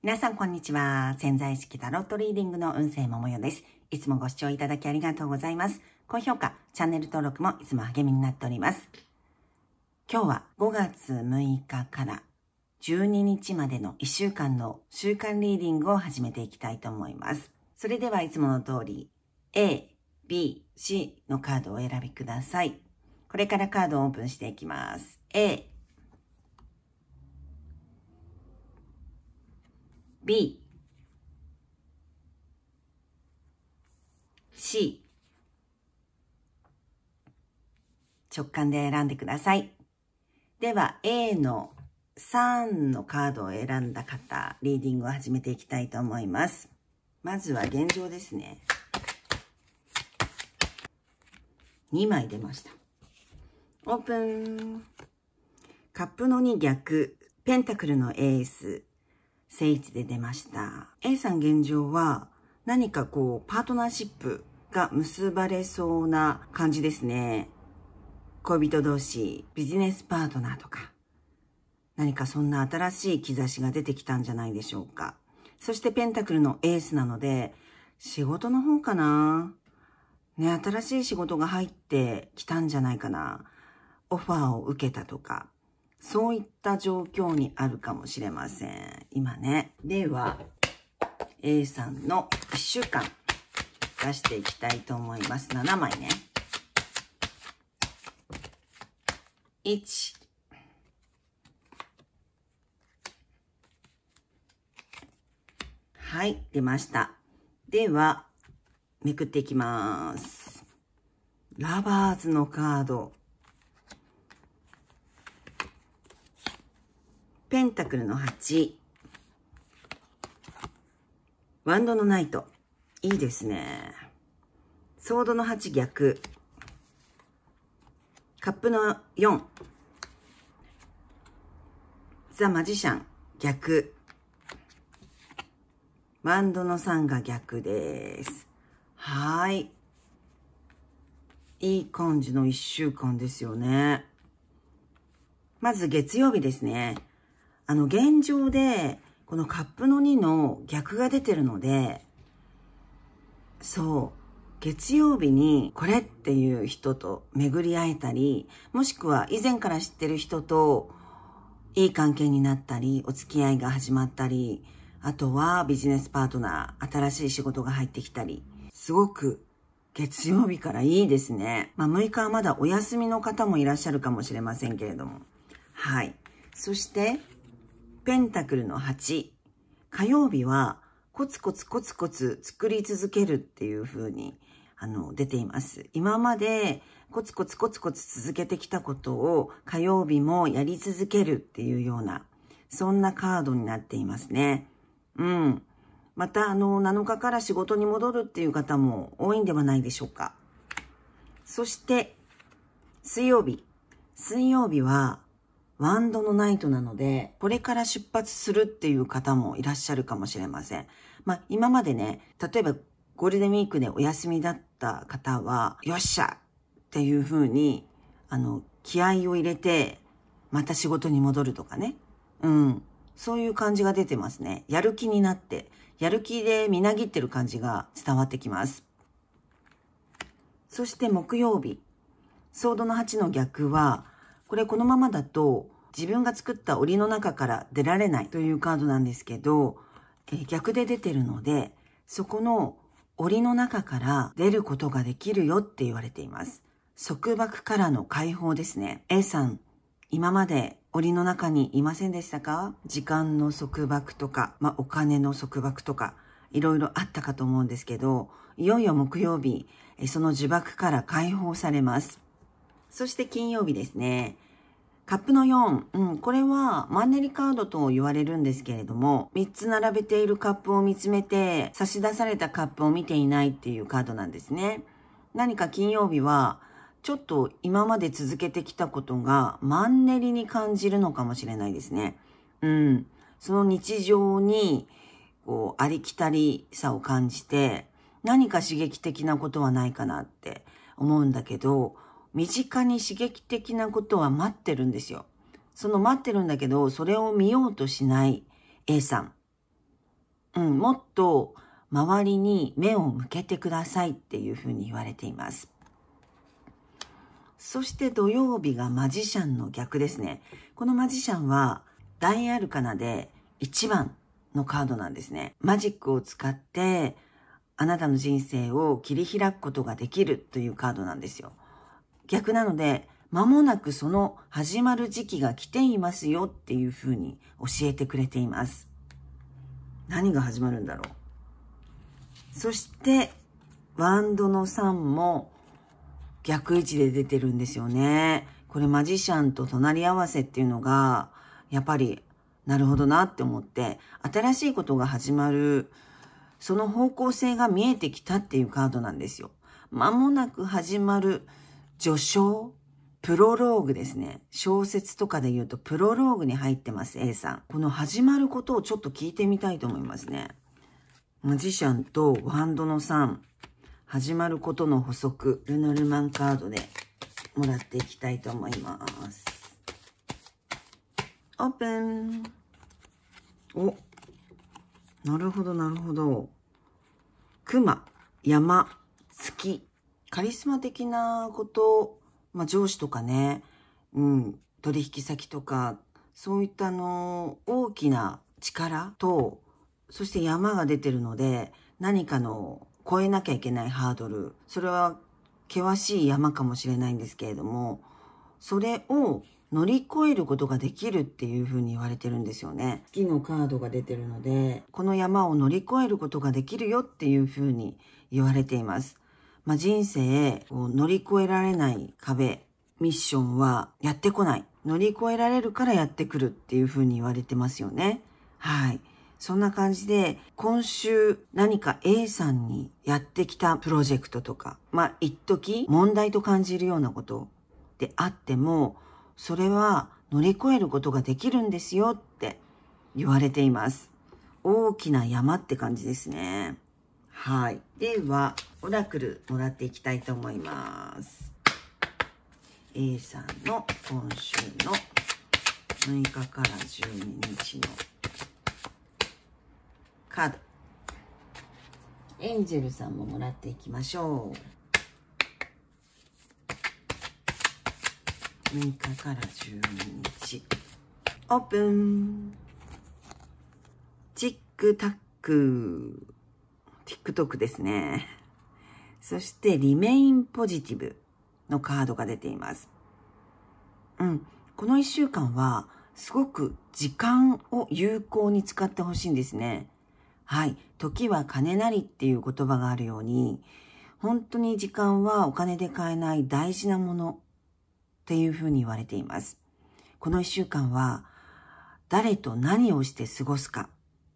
皆さん、こんにちは。潜在意識タロットリーディングの運勢もよです。いつもご視聴いただきありがとうございます。高評価、チャンネル登録もいつも励みになっております。今日は5月6日から12日までの1週間の週間リーディングを始めていきたいと思います。それではいつもの通り A、B、C のカードをお選びください。これからカードをオープンしていきます。A、B C 直感で選んでください。では A の3のカードを選んだ方、リーディングを始めていきたいと思います。まずは現状ですね。2枚出ました。オープン。カップの2逆、ペンタクルのエース、位置で出ました。A さん現状は何かこうパートナーシップが結ばれそうな感じですね。恋人同士、ビジネスパートナーとか、何かそんな新しい兆しが出てきたんじゃないでしょうか。そしてペンタクルのエースなので、仕事の方かなね、新しい仕事が入ってきたんじゃないかな。オファーを受けたとか、そういった状況にあるかもしれません。今ね。では、A さんの1週間出していきたいと思います。7枚ね。1、はい、出ました。では、めくっていきます。ラバーズのカード。ペンタクルの8、ワンドのナイト。いいですね。ソードの8逆。カップの4。ザ・マジシャン逆。ワンドの3が逆です。はい。いい感じの1週間ですよね。まず月曜日ですね。あの、現状で、このカップの2の逆が出てるので、そう、月曜日にこれっていう人と巡り会えたり、もしくは以前から知ってる人といい関係になったり、お付き合いが始まったり、あとはビジネスパートナー、新しい仕事が入ってきたり、すごく月曜日からいいですね。まあ6日はまだお休みの方もいらっしゃるかもしれませんけれども。はい。そしてペンタクルの8。火曜日は、コツコツコツコツ作り続けるっていう風に、あの、出ています。今まで、コツコツコツコツ続けてきたことを、火曜日もやり続けるっていうような、そんなカードになっていますね。うん。また、あの、7日から仕事に戻るっていう方も多いんではないでしょうか。そして、水曜日。水曜日は、ワンドのナイトなので、これから出発するっていう方もいらっしゃるかもしれません。まあ、今までね、例えばゴールデンウィークでお休みだった方は、よっしゃっていう風に、あの、気合を入れて、また仕事に戻るとかね。うん。そういう感じが出てますね。やる気になって、やる気でみなぎってる感じが伝わってきます。そして木曜日、ソードの8の逆は、これこのままだと自分が作った檻の中から出られないというカードなんですけど、えー、逆で出てるので、そこの檻の中から出ることができるよって言われています。束縛からの解放ですね。A さん、今まで檻の中にいませんでしたか時間の束縛とか、まあ、お金の束縛とか、いろいろあったかと思うんですけど、いよいよ木曜日、その呪縛から解放されます。そして金曜日ですね。カップの4。うん、これはマンネリカードと言われるんですけれども、3つ並べているカップを見つめて、差し出されたカップを見ていないっていうカードなんですね。何か金曜日は、ちょっと今まで続けてきたことがマンネリに感じるのかもしれないですね。うん。その日常に、こう、ありきたりさを感じて、何か刺激的なことはないかなって思うんだけど、身近に刺激的なことは待ってるんですよ。その待ってるんだけど、それを見ようとしない A さん。うん、もっと周りに目を向けてくださいっていうふうに言われています。そして土曜日がマジシャンの逆ですね。このマジシャンは大アルカナで1番のカードなんですね。マジックを使ってあなたの人生を切り開くことができるというカードなんですよ。逆なので、間もなくその始まる時期が来ていますよっていうふうに教えてくれています。何が始まるんだろう。そして、ワンドの3も逆位置で出てるんですよね。これマジシャンと隣り合わせっていうのが、やっぱりなるほどなって思って、新しいことが始まる、その方向性が見えてきたっていうカードなんですよ。間もなく始まる序章プロローグですね。小説とかで言うとプロローグに入ってます、A さん。この始まることをちょっと聞いてみたいと思いますね。マジシャンとワンドの3。始まることの補足。ルノルマンカードでもらっていきたいと思います。オープン。お。なるほど、なるほど。熊、山、月、カリスマ的なこと、まあ、上司とかね、うん、取引先とか、そういったあの、大きな力と、そして山が出てるので、何かの越えなきゃいけないハードル、それは険しい山かもしれないんですけれども、それを乗り越えることができるっていうふうに言われてるんですよね。月のカードが出てるので、この山を乗り越えることができるよっていうふうに言われています。まあ、人生を乗り越えられない壁、ミッションはやってこない。乗り越えられるからやってくるっていうふうに言われてますよね。はい。そんな感じで、今週何か A さんにやってきたプロジェクトとか、まあ、一時問題と感じるようなことであっても、それは乗り越えることができるんですよって言われています。大きな山って感じですね。はい。では、オラクルもらっていきたいと思います。A さんの今週の6日から12日のカード。エンジェルさんももらっていきましょう。6日から12日。オープンチックタック TikTok ですね。そして、リメインポジティブのカードが出ています。うん。この1週間は、すごく時間を有効に使ってほしいんですね。はい。時は金なりっていう言葉があるように、本当に時間はお金で買えない大事なものっていうふうに言われています。この1週間は、誰と何をして過ごすかっ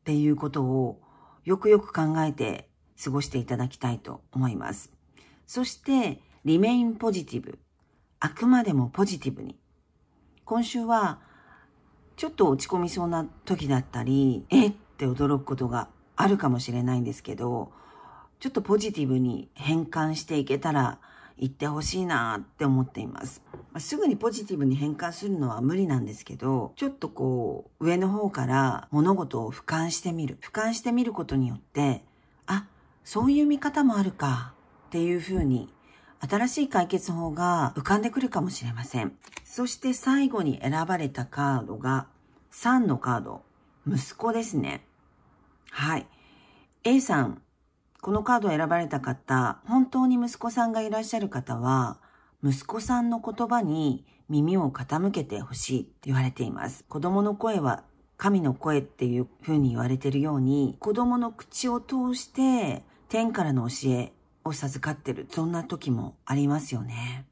ていうことをよくよく考えて過ごしていただきたいと思います。そして、リメインポジティブ。あくまでもポジティブに。今週は、ちょっと落ち込みそうな時だったり、えって驚くことがあるかもしれないんですけど、ちょっとポジティブに変換していけたら行ってほしいなって思っています。まあ、すぐにポジティブに変換するのは無理なんですけど、ちょっとこう、上の方から物事を俯瞰してみる。俯瞰してみることによって、あ、そういう見方もあるかっていうふうに、新しい解決法が浮かんでくるかもしれません。そして最後に選ばれたカードが、3のカード、息子ですね。はい。A さんこのカードを選ばれた方、本当に息子さんがいらっしゃる方は、息子さんの言葉に耳を傾けてほしいって言われています。子供の声は神の声っていうふうに言われているように、子供の口を通して天からの教えを授かってる、そんな時もありますよね。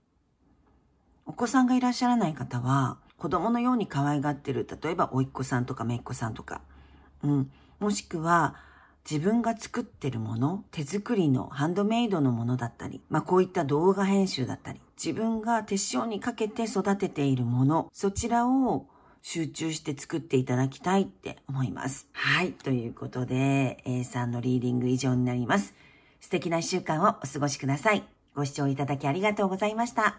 お子さんがいらっしゃらない方は、子供のように可愛がってる、例えば、おいっ子さんとかめいっ子さんとか、うん、もしくは、自分が作ってるもの、手作りのハンドメイドのものだったり、まあこういった動画編集だったり、自分が手塩にかけて育てているもの、そちらを集中して作っていただきたいって思います。はい。ということで、A さんのリーディング以上になります。素敵な一週間をお過ごしください。ご視聴いただきありがとうございました。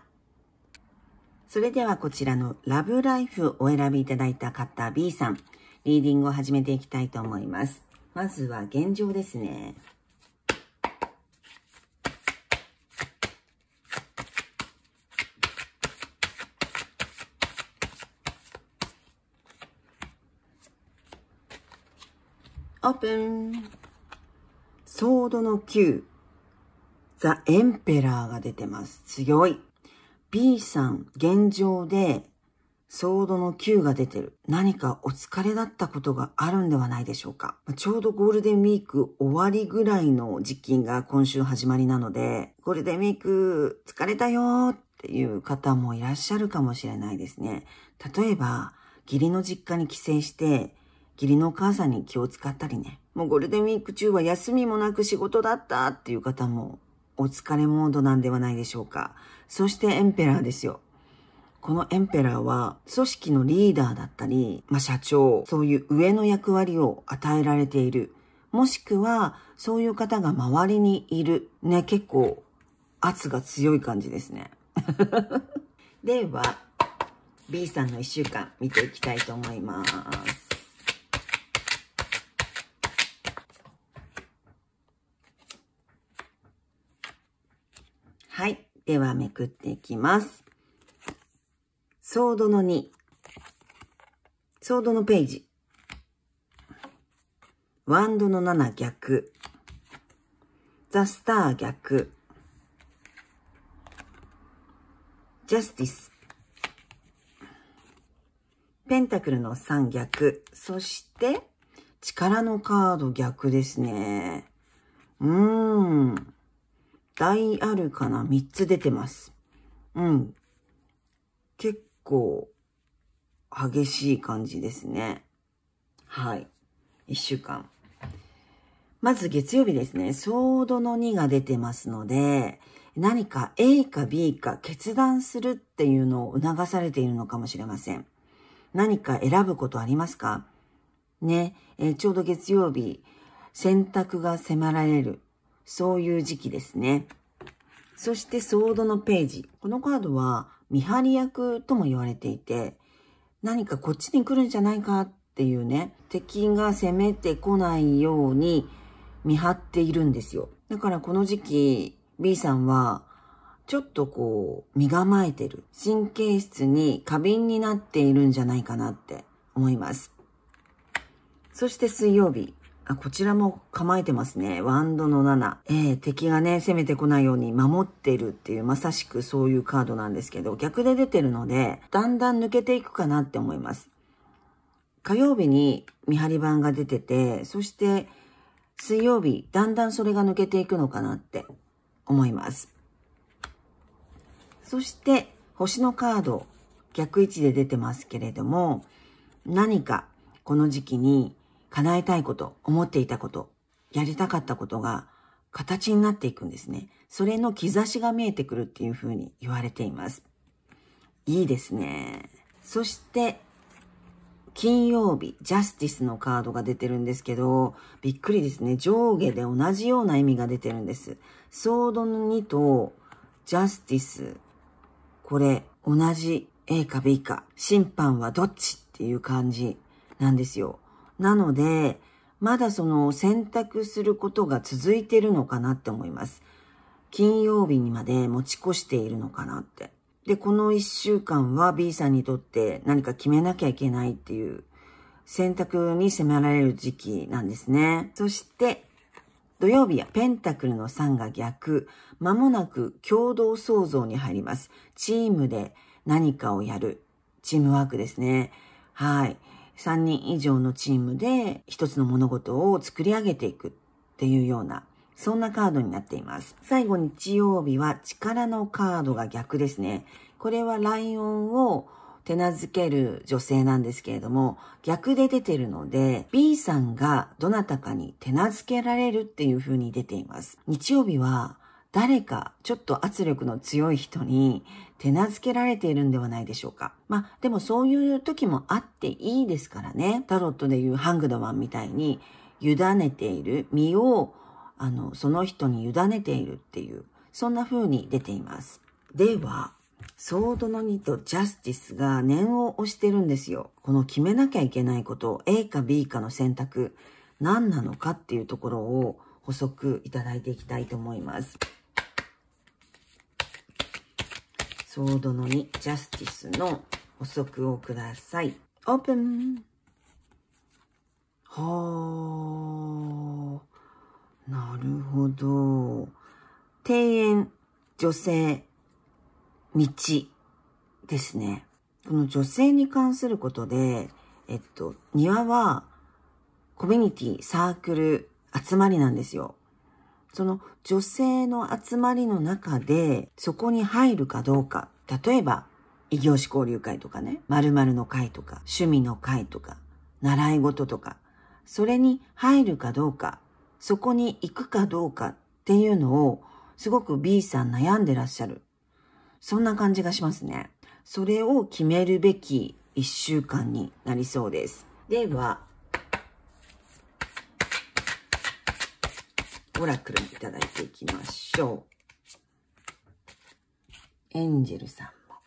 それではこちらのラブライフお選びいただいた方 B さん、リーディングを始めていきたいと思います。まずは現状ですね。オープンソードの9。ザ・エンペラーが出てます。強い。B さん、現状でソードの9が出てる。何かお疲れだったことがあるんではないでしょうか。ちょうどゴールデンウィーク終わりぐらいの実験が今週始まりなので、ゴールデンウィーク疲れたよっていう方もいらっしゃるかもしれないですね。例えば、義理の実家に帰省して、義理のお母さんに気を使ったりね。もうゴールデンウィーク中は休みもなく仕事だったっていう方もお疲れモードなんではないでしょうか。そしてエンペラーですよ。このエンペラーは組織のリーダーだったり、まあ、社長、そういう上の役割を与えられている。もしくは、そういう方が周りにいる。ね、結構圧が強い感じですね。では、B さんの一週間見ていきたいと思います。はい。では、めくっていきます。ソードの2。ソードのページ。ワンドの7逆。ザ・スター逆。ジャスティス。ペンタクルの3逆。そして、力のカード逆ですね。うーん。大アルカナ3つ出てます。うん。結構激しい感じですね。はい。一週間。まず月曜日ですね。ソードの2が出てますので、何か A か B か決断するっていうのを促されているのかもしれません。何か選ぶことありますかね、えー、ちょうど月曜日、選択が迫られる、そういう時期ですね。そして、ソードのページ。このカードは、見張り役とも言われていて、何かこっちに来るんじゃないかっていうね、敵が攻めてこないように見張っているんですよ。だからこの時期、B さんは、ちょっとこう、身構えてる。神経質に過敏になっているんじゃないかなって思います。そして水曜日。あ、こちらも構えてますね。ワンドの7。えー、敵がね、攻めてこないように守っているっていう、まさしくそういうカードなんですけど、逆で出てるので、だんだん抜けていくかなって思います。火曜日に見張り番が出てて、そして水曜日、だんだんそれが抜けていくのかなって思います。そして、星のカード、逆位置で出てますけれども、何かこの時期に叶えたいこと、思っていたこと、やりたかったことが形になっていくんですね。それの兆しが見えてくるっていうふうに言われています。いいですね。そして、金曜日、ジャスティスのカードが出てるんですけど、びっくりですね。上下で同じような意味が出てるんです。ソードの2と、ジャスティス、これ、同じ A か B か、審判はどっちっていう感じなんですよ。なので、まだその選択することが続いてるのかなって思います。金曜日にまで持ち越しているのかなって。で、この一週間は B さんにとって何か決めなきゃいけないっていう選択に迫られる時期なんですね。そして、土曜日はペンタクルの3が逆。まもなく共同創造に入ります。チームで何かをやる。チームワークですね。はい。3人以上のチームで一つの物事を作り上げていくっていうようなそんなカードになっています。最後日曜日は力のカードが逆ですね。これはライオンを手なずける女性なんですけれども、逆で出てるので、B さんがどなたかに手なずけられるっていう風に出ています。日曜日は誰かちょっと圧力の強い人に手なずけられているんではないでしょうか。まあでもそういう時もあっていいですからね。タロットでいうハングドマンみたいに委ねている身をあのその人に委ねているっていうそんな風に出ています。では、ソードの2とジャスティスが念を押してるんですよ。この決めなきゃいけないことを A か B かの選択何なのかっていうところを補足いただいていきたいと思います。ソードの2、ジャスティスの補足をください。オープンはあ、なるほど。庭園、女性、道ですね。この女性に関することで、えっと、庭はコミュニティ、サークル、集まりなんですよ。その女性の集まりの中で、そこに入るかどうか。例えば、異業種交流会とかね、〇〇の会とか、趣味の会とか、習い事とか、それに入るかどうか、そこに行くかどうかっていうのを、すごく B さん悩んでらっしゃる。そんな感じがしますね。それを決めるべき一週間になりそうです。では、オラクルいただいていきましょう。エンジェルさんも。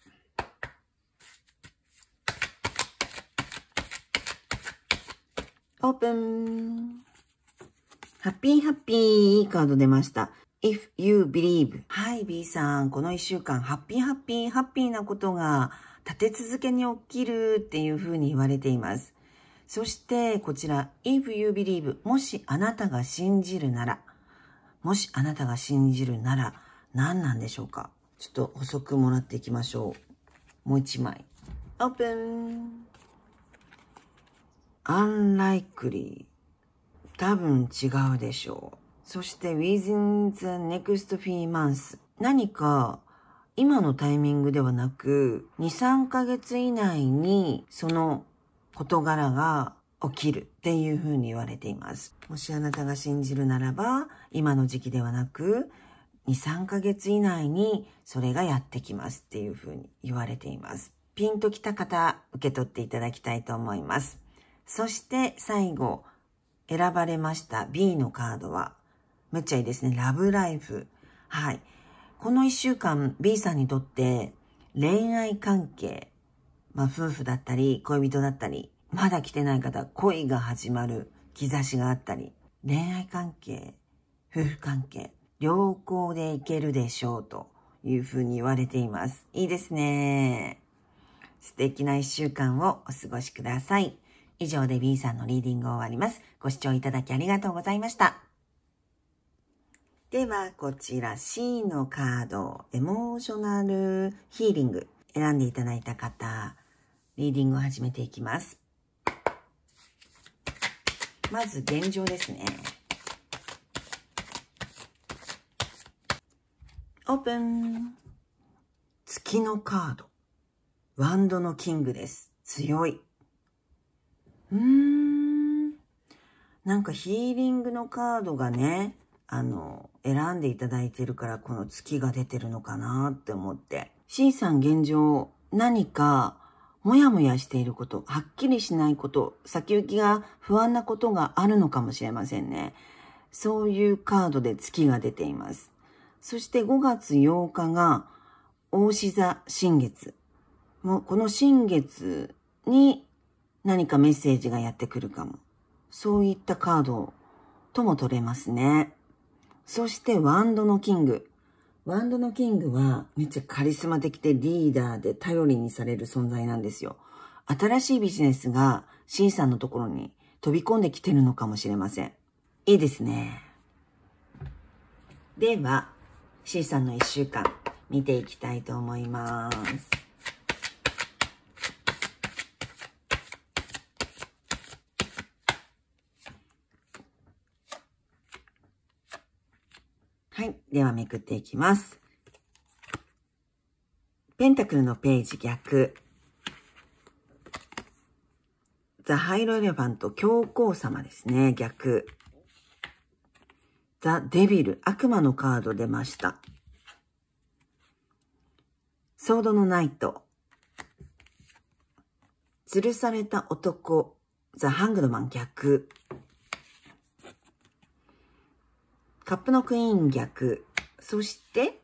オープン。ハッピーハッピー。いいカード出ました。if you believe. はい、B さん。この一週間、ハッピーハッピー、ハッピーなことが立て続けに起きるっていうふうに言われています。そしてこちら、if you believe もしあなたが信じるならもしあなたが信じるなら何なんでしょうかちょっと補足もらっていきましょう。もう一枚。オープン unlikely 多分違うでしょう。そして within the next few months 何か今のタイミングではなく2、3ヶ月以内にその事柄が起きるっていうふうに言われています。もしあなたが信じるならば、今の時期ではなく、2、3ヶ月以内にそれがやってきますっていうふうに言われています。ピンときた方、受け取っていただきたいと思います。そして最後、選ばれました B のカードは、めっちゃいいですね。ラブライフ。はい。この1週間、B さんにとって恋愛関係、まあ夫婦だったり、恋人だったり、まだ来てない方、恋が始まる兆しがあったり、恋愛関係、夫婦関係、良好でいけるでしょうというふうに言われています。いいですね。素敵な一週間をお過ごしください。以上で B さんのリーディングを終わります。ご視聴いただきありがとうございました。では、こちら C のカード、エモーショナルヒーリング、選んでいただいた方、リーディングを始めていきます。まず現状ですね。オープン月のカード。ワンドのキングです。強い。うーん。なんかヒーリングのカードがね、あの、選んでいただいてるから、この月が出てるのかなって思って。C さん現状、何かもやもやしていること、はっきりしないこと、先行きが不安なことがあるのかもしれませんね。そういうカードで月が出ています。そして5月8日が、大志座新月。もうこの新月に何かメッセージがやってくるかも。そういったカードとも取れますね。そしてワンドのキング。ワンドのキングはめっちゃカリスマ的でリーダーで頼りにされる存在なんですよ。新しいビジネスが C さんのところに飛び込んできてるのかもしれません。いいですね。では、C さんの1週間見ていきたいと思います。はい。ではめくっていきます。ペンタクルのページ逆。ザ・ハイロエレファント、教皇様ですね。逆。ザ・デビル、悪魔のカード出ました。ソードのナイト。吊るされた男、ザ・ハングドマン逆。カップのクイーン逆。そして、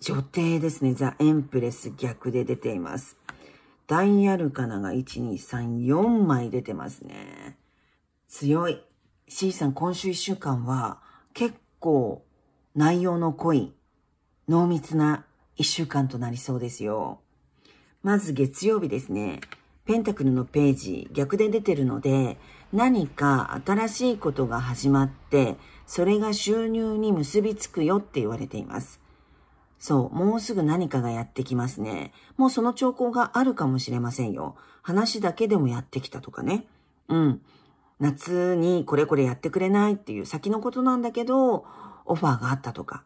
女帝ですね。ザ・エンプレス逆で出ています。大アルカナが1、2、3、4枚出てますね。強い。C さん、今週1週間は結構内容の濃い、濃密な1週間となりそうですよ。まず月曜日ですね。ペンタクルのページ、逆で出てるので、何か新しいことが始まって、それが収入に結びつくよって言われています。そう、もうすぐ何かがやってきますね。もうその兆候があるかもしれませんよ。話だけでもやってきたとかね。うん。夏にこれこれやってくれないっていう先のことなんだけど、オファーがあったとか。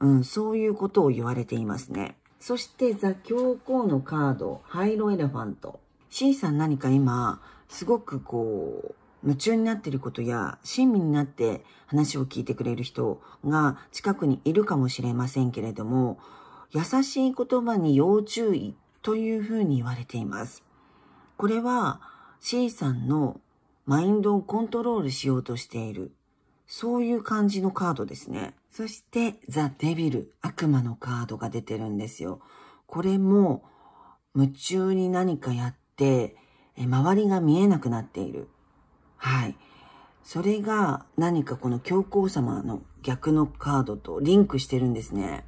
うん、そういうことを言われていますね。そして、ザ・教皇のカード、ハイロエレファント。C さん何か今、すごくこう、夢中になっていることや、親身になって話を聞いてくれる人が近くにいるかもしれませんけれども、優しい言葉に要注意というふうに言われています。これは C さんのマインドをコントロールしようとしている。そういう感じのカードですね。そして、ザ・デビル、悪魔のカードが出てるんですよ。これも、夢中に何かやって、え周りが見えなくなっている。はい。それが何かこの教皇様の逆のカードとリンクしてるんですね。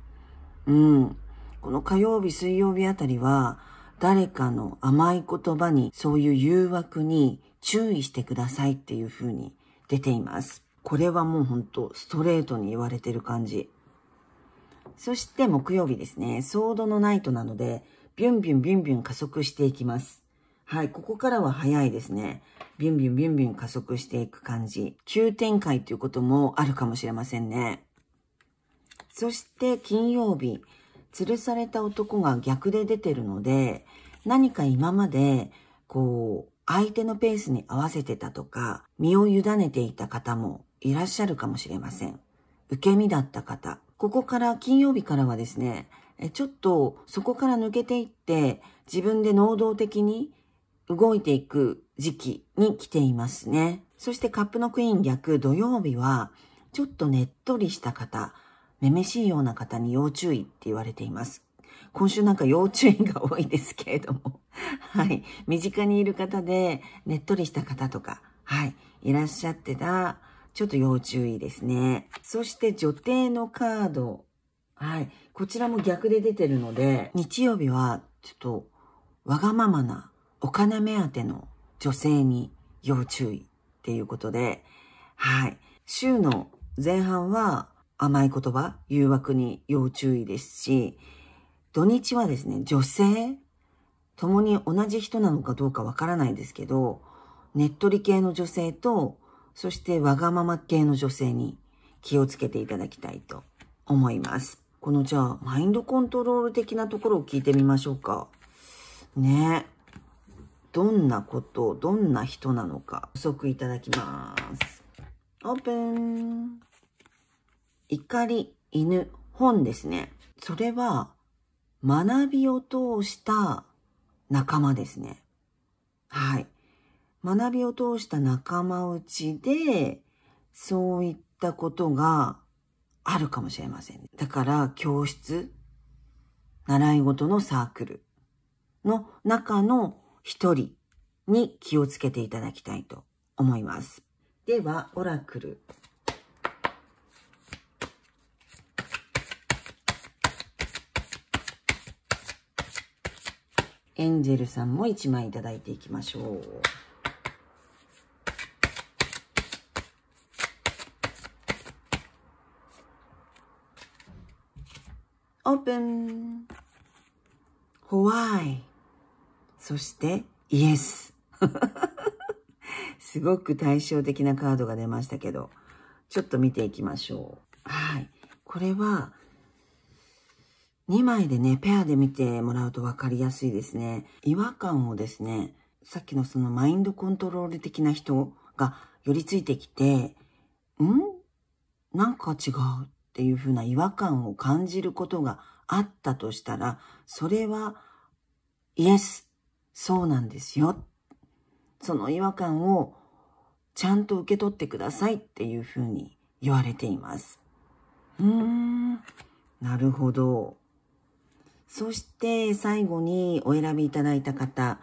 うん。この火曜日、水曜日あたりは、誰かの甘い言葉に、そういう誘惑に注意してくださいっていう風に出ています。これはもうほんとストレートに言われてる感じ。そして木曜日ですね、ソードのナイトなので、ビュンビュンビュンビュン加速していきます。はい、ここからは早いですね。ビュンビュンビュンビュン加速していく感じ。急展開ということもあるかもしれませんね。そして金曜日、吊るされた男が逆で出てるので、何か今まで、こう、相手のペースに合わせてたとか、身を委ねていた方もいらっしゃるかもしれません。受け身だった方。ここから金曜日からはですね、ちょっとそこから抜けていって、自分で能動的に動いていく時期に来ていますね。そしてカップのクイーン逆土曜日は、ちょっとねっとりした方、めめしいような方に要注意って言われています。今週なんか要注意が多いですけれども。はい。身近にいる方で、ねっとりした方とか、はい。いらっしゃってた、ちょっと要注意ですね。そして女帝のカード。はい。こちらも逆で出てるので、日曜日は、ちょっと、わがままなお金目当ての女性に要注意っていうことで、はい。週の前半は甘い言葉、誘惑に要注意ですし、土日はですね、女性、共に同じ人なのかどうかわからないですけど、ねっとり系の女性と、そしてわがまま系の女性に気をつけていただきたいと思います。このじゃあ、マインドコントロール的なところを聞いてみましょうか。ねどんなことをどんな人なのか補足いただきますオープン怒り犬本ですねそれは学びを通した仲間ですねはい学びを通した仲間内でそういったことがあるかもしれません、ね。だから教室、習い事のサークルの中の一人に気をつけていただきたいと思います。では、オラクル。エンジェルさんも1枚いただいていきましょう。オープンホワそしてイエス。すごく対照的なカードが出ましたけど、ちょっと見ていきましょう。はい。これは、2枚でね、ペアで見てもらうと分かりやすいですね。違和感をですね、さっきのそのマインドコントロール的な人が寄りついてきて、んなんか違うっていう風な違和感を感じることがあったとしたら、それはイエスそうなんですよ。その違和感をちゃんと受け取ってくださいっていうふうに言われています。うーん、なるほど。そして最後にお選びいただいた方、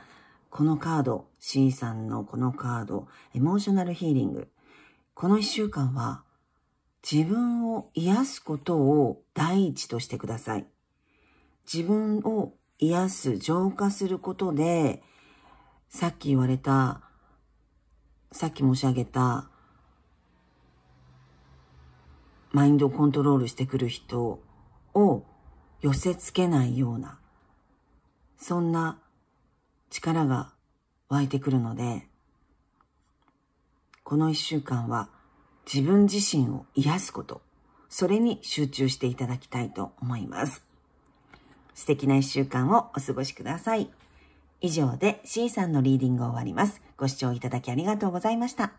このカード、C さんのこのカード、エモーショナルヒーリング。この一週間は自分を癒すことを第一としてください。自分を癒す、浄化することで、さっき言われた、さっき申し上げた、マインドをコントロールしてくる人を寄せつけないような、そんな力が湧いてくるので、この一週間は自分自身を癒すこと、それに集中していただきたいと思います。素敵な一週間をお過ごしください。以上で C さんのリーディングを終わります。ご視聴いただきありがとうございました。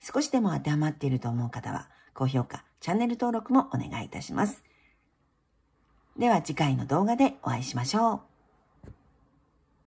少しでも当てはまっていると思う方は、高評価、チャンネル登録もお願いいたします。では次回の動画でお会いしましょう。